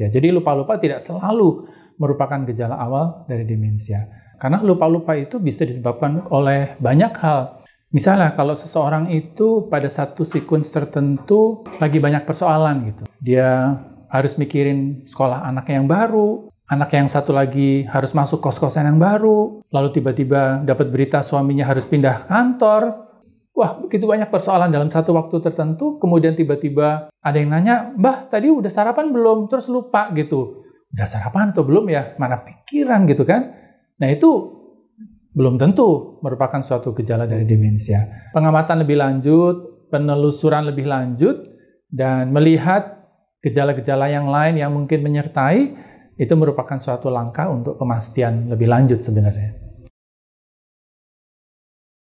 Ya, jadi lupa-lupa tidak selalu merupakan gejala awal dari demensia. Karena lupa-lupa itu bisa disebabkan oleh banyak hal. Misalnya kalau seseorang itu pada satu sequence tertentu lagi banyak persoalan gitu. Dia harus mikirin sekolah anaknya yang baru, anak yang satu lagi harus masuk kos-kosan yang baru, lalu tiba-tiba dapat berita suaminya harus pindah kantor, Wah, begitu banyak persoalan dalam satu waktu tertentu, kemudian tiba-tiba ada yang nanya, Mbah, tadi udah sarapan belum? Terus lupa gitu. Udah sarapan atau belum ya? Mana pikiran gitu kan? Nah itu belum tentu merupakan suatu gejala dari demensia. Pengamatan lebih lanjut, penelusuran lebih lanjut, dan melihat gejala-gejala yang lain yang mungkin menyertai, itu merupakan suatu langkah untuk pemastian lebih lanjut sebenarnya.